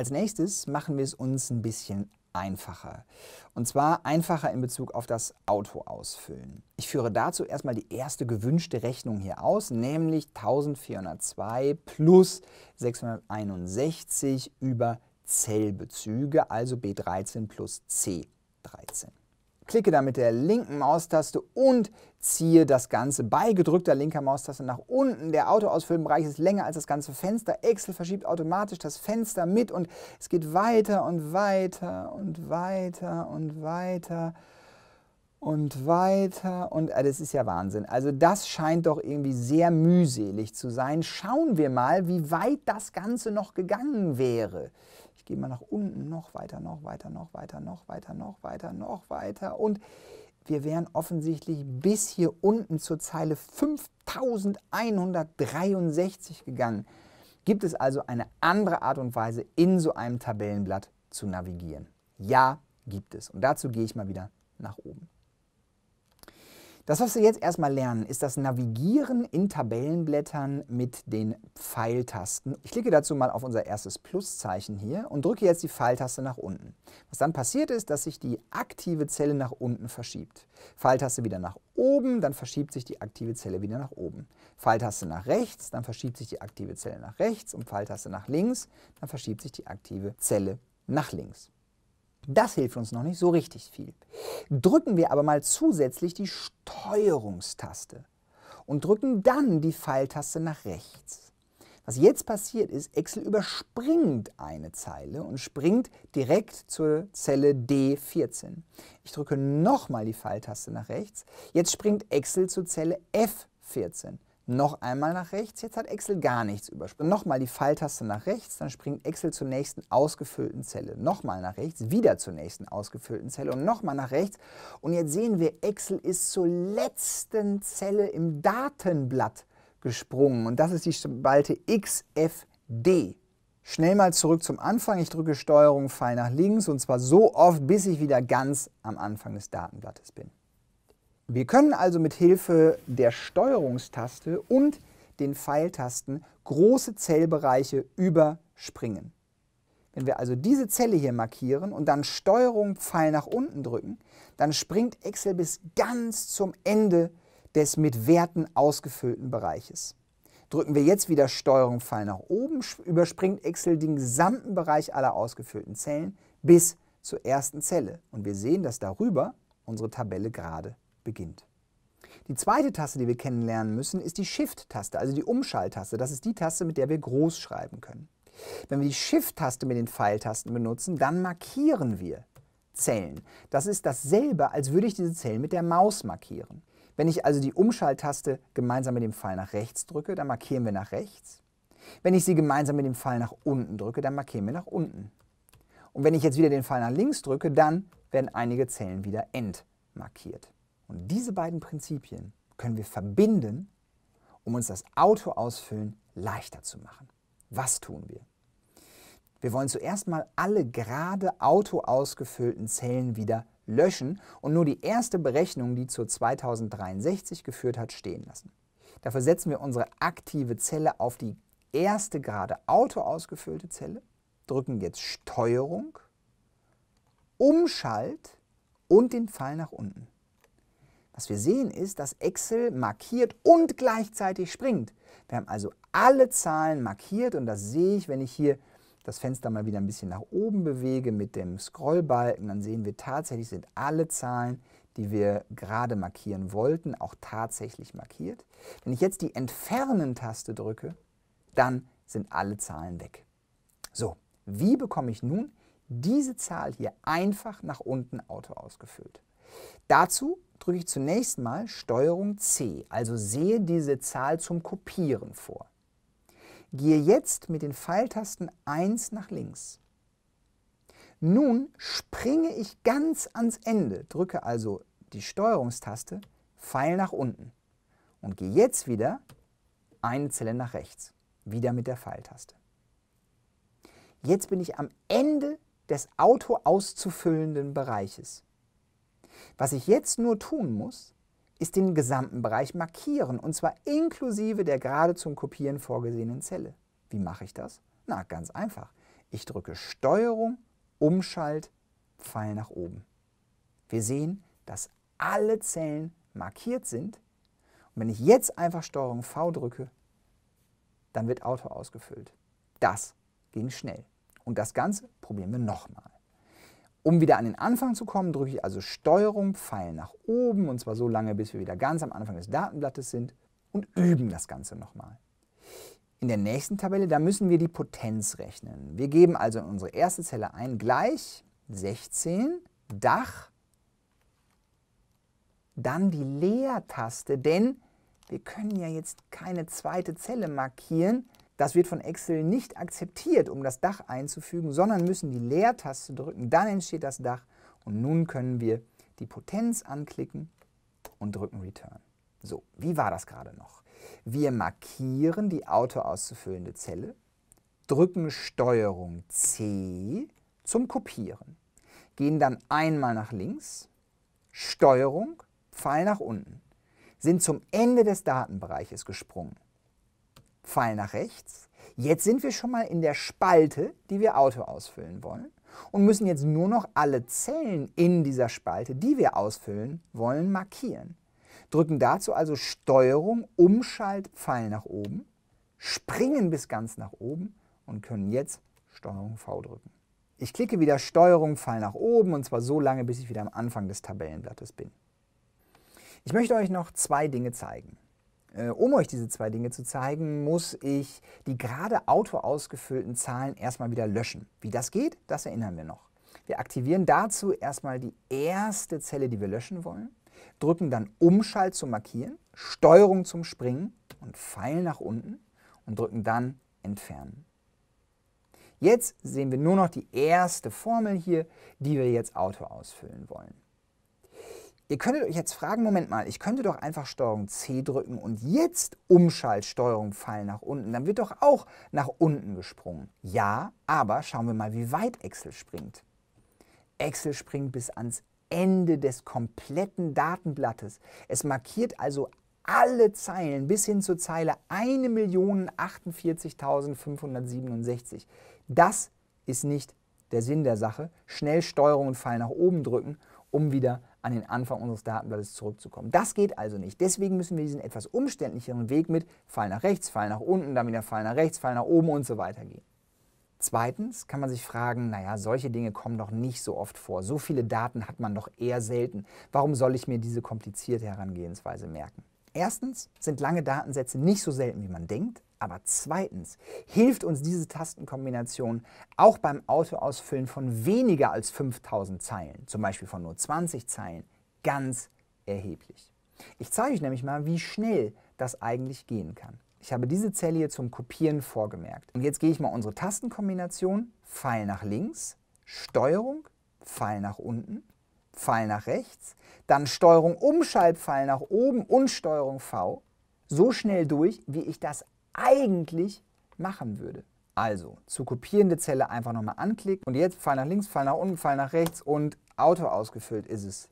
Als nächstes machen wir es uns ein bisschen einfacher. Und zwar einfacher in Bezug auf das Auto ausfüllen. Ich führe dazu erstmal die erste gewünschte Rechnung hier aus, nämlich 1402 plus 661 über Zellbezüge, also B13 plus C13 klicke dann mit der linken Maustaste und ziehe das Ganze bei gedrückter linker Maustaste nach unten. Der Autoausfüllbereich ist länger als das ganze Fenster. Excel verschiebt automatisch das Fenster mit und es geht weiter und weiter und weiter und weiter und weiter und ah, das ist ja Wahnsinn. Also das scheint doch irgendwie sehr mühselig zu sein. Schauen wir mal, wie weit das Ganze noch gegangen wäre. Ich gehe mal nach unten, noch weiter, noch weiter, noch weiter, noch weiter, noch weiter, noch weiter und wir wären offensichtlich bis hier unten zur Zeile 5163 gegangen. Gibt es also eine andere Art und Weise, in so einem Tabellenblatt zu navigieren? Ja, gibt es. Und dazu gehe ich mal wieder nach oben. Das, was wir jetzt erstmal lernen, ist das Navigieren in Tabellenblättern mit den Pfeiltasten. Ich klicke dazu mal auf unser erstes Pluszeichen hier und drücke jetzt die Pfeiltaste nach unten. Was dann passiert ist, dass sich die aktive Zelle nach unten verschiebt. Pfeiltaste wieder nach oben, dann verschiebt sich die aktive Zelle wieder nach oben. Pfeiltaste nach rechts, dann verschiebt sich die aktive Zelle nach rechts und Pfeiltaste nach links, dann verschiebt sich die aktive Zelle nach links. Das hilft uns noch nicht so richtig viel. Drücken wir aber mal zusätzlich die Steuerungstaste und drücken dann die Pfeiltaste nach rechts. Was jetzt passiert ist, Excel überspringt eine Zeile und springt direkt zur Zelle D14. Ich drücke nochmal die Pfeiltaste nach rechts. Jetzt springt Excel zur Zelle F14. Noch einmal nach rechts, jetzt hat Excel gar nichts übersprungen. Nochmal die Pfeiltaste nach rechts, dann springt Excel zur nächsten ausgefüllten Zelle. Nochmal nach rechts, wieder zur nächsten ausgefüllten Zelle und nochmal nach rechts. Und jetzt sehen wir, Excel ist zur letzten Zelle im Datenblatt gesprungen. Und das ist die Spalte XFD. Schnell mal zurück zum Anfang. Ich drücke Steuerung Pfeil nach links und zwar so oft, bis ich wieder ganz am Anfang des Datenblattes bin. Wir können also mit Hilfe der Steuerungstaste und den Pfeiltasten große Zellbereiche überspringen. Wenn wir also diese Zelle hier markieren und dann Steuerung Pfeil nach unten drücken, dann springt Excel bis ganz zum Ende des mit Werten ausgefüllten Bereiches. Drücken wir jetzt wieder Steuerung Pfeil nach oben, überspringt Excel den gesamten Bereich aller ausgefüllten Zellen bis zur ersten Zelle. Und wir sehen, dass darüber unsere Tabelle gerade beginnt. Die zweite Taste, die wir kennenlernen müssen, ist die Shift-Taste, also die Umschalttaste. Das ist die Taste, mit der wir groß schreiben können. Wenn wir die Shift-Taste mit den Pfeiltasten benutzen, dann markieren wir Zellen. Das ist dasselbe, als würde ich diese Zellen mit der Maus markieren. Wenn ich also die Umschalttaste gemeinsam mit dem Pfeil nach rechts drücke, dann markieren wir nach rechts. Wenn ich sie gemeinsam mit dem Pfeil nach unten drücke, dann markieren wir nach unten. Und wenn ich jetzt wieder den Pfeil nach links drücke, dann werden einige Zellen wieder entmarkiert. Und diese beiden Prinzipien können wir verbinden, um uns das Auto ausfüllen leichter zu machen. Was tun wir? Wir wollen zuerst mal alle gerade auto ausgefüllten Zellen wieder löschen und nur die erste Berechnung, die zur 2063 geführt hat, stehen lassen. Dafür setzen wir unsere aktive Zelle auf die erste gerade auto ausgefüllte Zelle, drücken jetzt Steuerung, Umschalt und den Pfeil nach unten. Was wir sehen ist, dass Excel markiert und gleichzeitig springt. Wir haben also alle Zahlen markiert und das sehe ich, wenn ich hier das Fenster mal wieder ein bisschen nach oben bewege mit dem Scrollbalken, dann sehen wir tatsächlich sind alle Zahlen, die wir gerade markieren wollten, auch tatsächlich markiert. Wenn ich jetzt die Entfernen-Taste drücke, dann sind alle Zahlen weg. So, wie bekomme ich nun diese Zahl hier einfach nach unten auto ausgefüllt? Dazu drücke ich zunächst mal STRG C, also sehe diese Zahl zum Kopieren vor. Gehe jetzt mit den Pfeiltasten 1 nach links. Nun springe ich ganz ans Ende, drücke also die Steuerungstaste, Pfeil nach unten und gehe jetzt wieder eine Zelle nach rechts, wieder mit der Pfeiltaste. Jetzt bin ich am Ende des autoauszufüllenden Bereiches. Was ich jetzt nur tun muss, ist den gesamten Bereich markieren, und zwar inklusive der gerade zum Kopieren vorgesehenen Zelle. Wie mache ich das? Na, ganz einfach. Ich drücke Steuerung, Umschalt, Pfeil nach oben. Wir sehen, dass alle Zellen markiert sind. Und wenn ich jetzt einfach Steuerung V drücke, dann wird Auto ausgefüllt. Das ging schnell. Und das Ganze probieren wir nochmal. Um wieder an den Anfang zu kommen, drücke ich also Steuerung, Pfeil nach oben und zwar so lange, bis wir wieder ganz am Anfang des Datenblattes sind und üben das Ganze nochmal. In der nächsten Tabelle, da müssen wir die Potenz rechnen. Wir geben also in unsere erste Zelle ein gleich 16 Dach, dann die Leertaste, denn wir können ja jetzt keine zweite Zelle markieren, das wird von Excel nicht akzeptiert, um das Dach einzufügen, sondern müssen die Leertaste drücken. Dann entsteht das Dach und nun können wir die Potenz anklicken und drücken Return. So, wie war das gerade noch? Wir markieren die autoauszufüllende Zelle, drücken Steuerung C zum Kopieren, gehen dann einmal nach links, Steuerung, Pfeil nach unten, sind zum Ende des Datenbereiches gesprungen Pfeil nach rechts. Jetzt sind wir schon mal in der Spalte, die wir Auto ausfüllen wollen und müssen jetzt nur noch alle Zellen in dieser Spalte, die wir ausfüllen wollen, markieren. Drücken dazu also Steuerung, Umschalt, Pfeil nach oben, springen bis ganz nach oben und können jetzt Steuerung V drücken. Ich klicke wieder Steuerung, Pfeil nach oben und zwar so lange, bis ich wieder am Anfang des Tabellenblattes bin. Ich möchte euch noch zwei Dinge zeigen. Äh, um euch diese zwei Dinge zu zeigen, muss ich die gerade auto ausgefüllten Zahlen erstmal wieder löschen. Wie das geht, das erinnern wir noch. Wir aktivieren dazu erstmal die erste Zelle, die wir löschen wollen, drücken dann Umschalt zum Markieren, Steuerung zum Springen und Pfeil nach unten und drücken dann Entfernen. Jetzt sehen wir nur noch die erste Formel hier, die wir jetzt Auto ausfüllen wollen. Ihr könntet euch jetzt fragen, Moment mal, ich könnte doch einfach Steuerung C drücken und jetzt Umschalt Steuerung Pfeil nach unten, dann wird doch auch nach unten gesprungen. Ja, aber schauen wir mal, wie weit Excel springt. Excel springt bis ans Ende des kompletten Datenblattes. Es markiert also alle Zeilen bis hin zur Zeile 1.048.567. Das ist nicht der Sinn der Sache. Schnell Steuerung und Pfeil nach oben drücken, um wieder zu an den Anfang unseres Datenblattes zurückzukommen. Das geht also nicht. Deswegen müssen wir diesen etwas umständlicheren Weg mit Pfeil nach rechts, Pfeil nach unten, dann wieder Pfeil nach rechts, Pfeil nach oben und so weiter gehen. Zweitens kann man sich fragen, naja, solche Dinge kommen doch nicht so oft vor. So viele Daten hat man doch eher selten. Warum soll ich mir diese komplizierte Herangehensweise merken? Erstens sind lange Datensätze nicht so selten, wie man denkt. Aber zweitens hilft uns diese Tastenkombination auch beim Autoausfüllen von weniger als 5000 Zeilen, zum Beispiel von nur 20 Zeilen, ganz erheblich. Ich zeige euch nämlich mal, wie schnell das eigentlich gehen kann. Ich habe diese Zelle hier zum Kopieren vorgemerkt. Und jetzt gehe ich mal unsere Tastenkombination, Pfeil nach links, Steuerung, Pfeil nach unten, Pfeil nach rechts, dann Steuerung Umschaltpfeil nach oben und Steuerung V so schnell durch, wie ich das eigentlich machen würde. Also zu kopierende Zelle einfach nochmal anklicken und jetzt Pfeil nach links, Pfeil nach unten, Pfeil nach rechts und Auto ausgefüllt ist es.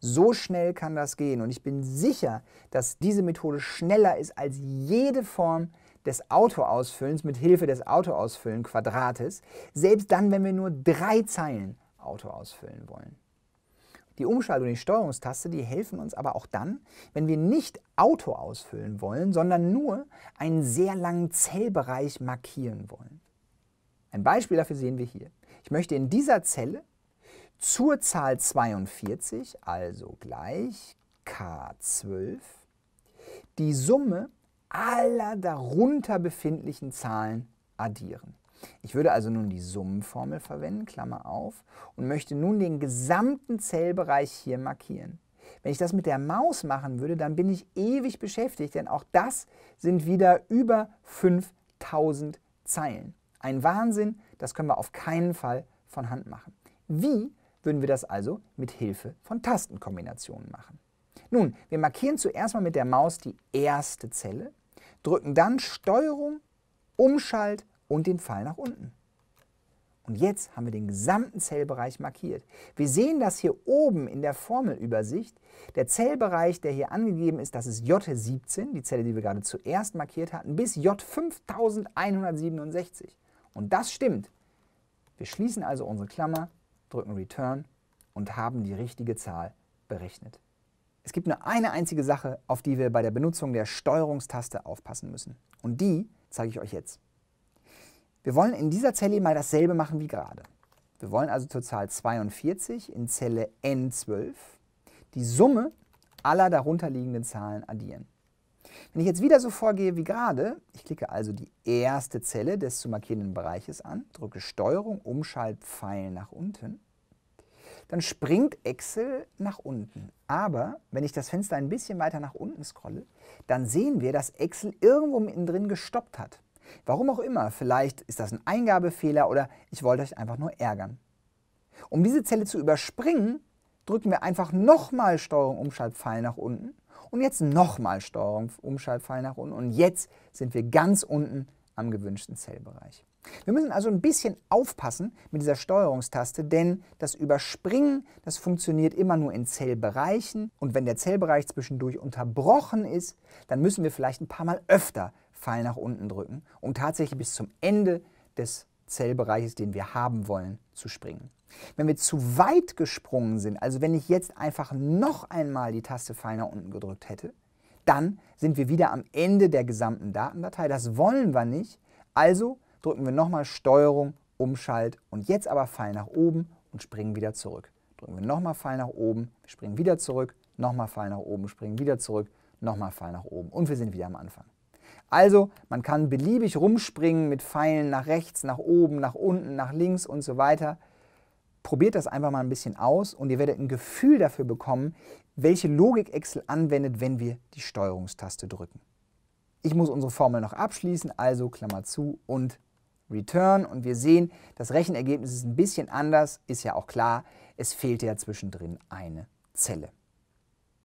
So schnell kann das gehen und ich bin sicher, dass diese Methode schneller ist als jede Form des Autoausfüllens mit Hilfe des Autoausfüllen Quadrates, selbst dann, wenn wir nur drei Zeilen Auto ausfüllen wollen. Die Umschalt- und die Steuerungstaste, die helfen uns aber auch dann, wenn wir nicht Auto ausfüllen wollen, sondern nur einen sehr langen Zellbereich markieren wollen. Ein Beispiel dafür sehen wir hier. Ich möchte in dieser Zelle zur Zahl 42, also gleich K12, die Summe aller darunter befindlichen Zahlen addieren. Ich würde also nun die Summenformel verwenden, Klammer auf, und möchte nun den gesamten Zellbereich hier markieren. Wenn ich das mit der Maus machen würde, dann bin ich ewig beschäftigt, denn auch das sind wieder über 5000 Zeilen. Ein Wahnsinn, das können wir auf keinen Fall von Hand machen. Wie würden wir das also mit Hilfe von Tastenkombinationen machen? Nun, wir markieren zuerst mal mit der Maus die erste Zelle, drücken dann Steuerung, Umschalt und den Pfeil nach unten. Und jetzt haben wir den gesamten Zellbereich markiert. Wir sehen das hier oben in der Formelübersicht. Der Zellbereich, der hier angegeben ist, das ist J17, die Zelle, die wir gerade zuerst markiert hatten, bis J5167. Und das stimmt. Wir schließen also unsere Klammer, drücken Return und haben die richtige Zahl berechnet. Es gibt nur eine einzige Sache, auf die wir bei der Benutzung der Steuerungstaste aufpassen müssen. Und die zeige ich euch jetzt. Wir wollen in dieser Zelle mal dasselbe machen wie gerade. Wir wollen also zur Zahl 42 in Zelle N12 die Summe aller darunterliegenden Zahlen addieren. Wenn ich jetzt wieder so vorgehe wie gerade, ich klicke also die erste Zelle des zu markierenden Bereiches an, drücke Steuerung, Umschaltpfeil nach unten, dann springt Excel nach unten. Aber wenn ich das Fenster ein bisschen weiter nach unten scrolle, dann sehen wir, dass Excel irgendwo mittendrin gestoppt hat. Warum auch immer, vielleicht ist das ein Eingabefehler oder ich wollte euch einfach nur ärgern. Um diese Zelle zu überspringen, drücken wir einfach nochmal Steuerung Umschaltpfeil nach unten und jetzt nochmal Steuerung Umschaltpfeil nach unten und jetzt sind wir ganz unten am gewünschten Zellbereich. Wir müssen also ein bisschen aufpassen mit dieser Steuerungstaste, denn das Überspringen, das funktioniert immer nur in Zellbereichen und wenn der Zellbereich zwischendurch unterbrochen ist, dann müssen wir vielleicht ein paar Mal öfter Pfeil nach unten drücken, um tatsächlich bis zum Ende des Zellbereiches, den wir haben wollen, zu springen. Wenn wir zu weit gesprungen sind, also wenn ich jetzt einfach noch einmal die Taste Pfeil nach unten gedrückt hätte, dann sind wir wieder am Ende der gesamten Datendatei. Das wollen wir nicht. Also drücken wir nochmal Steuerung, Umschalt und jetzt aber Pfeil nach oben und springen wieder zurück. Drücken wir nochmal Pfeil nach oben, springen wieder zurück, nochmal Pfeil nach oben, springen wieder zurück, nochmal Pfeil nach oben und wir sind wieder am Anfang. Also, man kann beliebig rumspringen mit Pfeilen nach rechts, nach oben, nach unten, nach links und so weiter. Probiert das einfach mal ein bisschen aus und ihr werdet ein Gefühl dafür bekommen, welche Logik Excel anwendet, wenn wir die Steuerungstaste drücken. Ich muss unsere Formel noch abschließen, also Klammer zu und Return und wir sehen, das Rechenergebnis ist ein bisschen anders, ist ja auch klar, es fehlte ja zwischendrin eine Zelle.